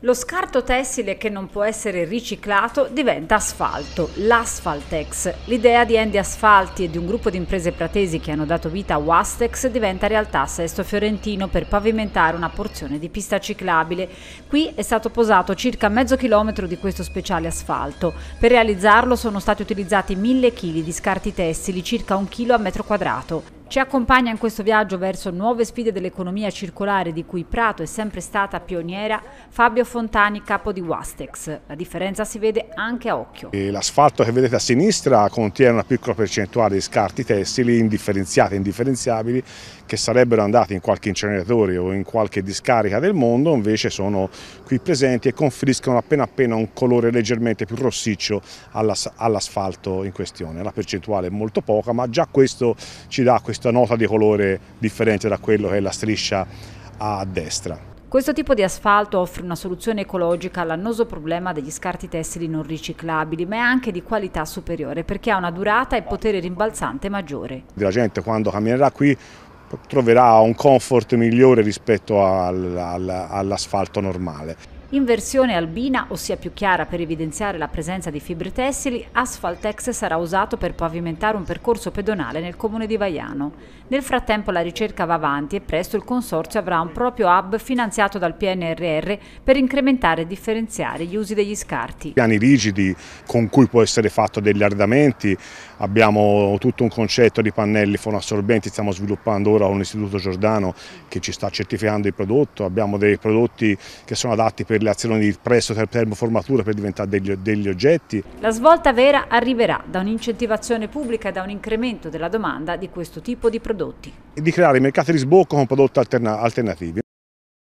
Lo scarto tessile che non può essere riciclato diventa asfalto, l'Asfaltex. L'idea di Andy Asfalti e di un gruppo di imprese pratesi che hanno dato vita a Wastex diventa realtà a Sesto Fiorentino per pavimentare una porzione di pista ciclabile. Qui è stato posato circa mezzo chilometro di questo speciale asfalto. Per realizzarlo sono stati utilizzati mille chili di scarti tessili, circa un chilo a metro quadrato. Ci accompagna in questo viaggio verso nuove sfide dell'economia circolare di cui Prato è sempre stata pioniera Fabio Fontani, capo di Wastex. La differenza si vede anche a occhio. L'asfalto che vedete a sinistra contiene una piccola percentuale di scarti tessili indifferenziati e indifferenziabili che sarebbero andati in qualche inceneritore o in qualche discarica del mondo, invece sono qui presenti e conferiscono appena appena un colore leggermente più rossiccio all'asfalto in questione. La percentuale è molto poca, ma già questo ci dà questa questa nota di colore differente da quello che è la striscia a destra. Questo tipo di asfalto offre una soluzione ecologica all'annoso problema degli scarti tessili non riciclabili, ma è anche di qualità superiore perché ha una durata e potere rimbalzante maggiore. La gente quando camminerà qui troverà un comfort migliore rispetto all'asfalto normale. In versione albina, ossia più chiara per evidenziare la presenza di fibre tessili, Asfaltex sarà usato per pavimentare un percorso pedonale nel comune di Vaiano. Nel frattempo la ricerca va avanti e presto il consorzio avrà un proprio hub finanziato dal PNRR per incrementare e differenziare gli usi degli scarti. Piani rigidi con cui può essere fatto degli ardamenti, abbiamo tutto un concetto di pannelli fonoassorbenti, stiamo sviluppando ora un istituto giordano che ci sta certificando il prodotto, abbiamo dei prodotti che sono adatti per per le azioni di presso termoformatura per diventare degli, degli oggetti. La svolta vera arriverà da un'incentivazione pubblica e da un incremento della domanda di questo tipo di prodotti. E di creare mercati di sbocco con prodotti alternativi.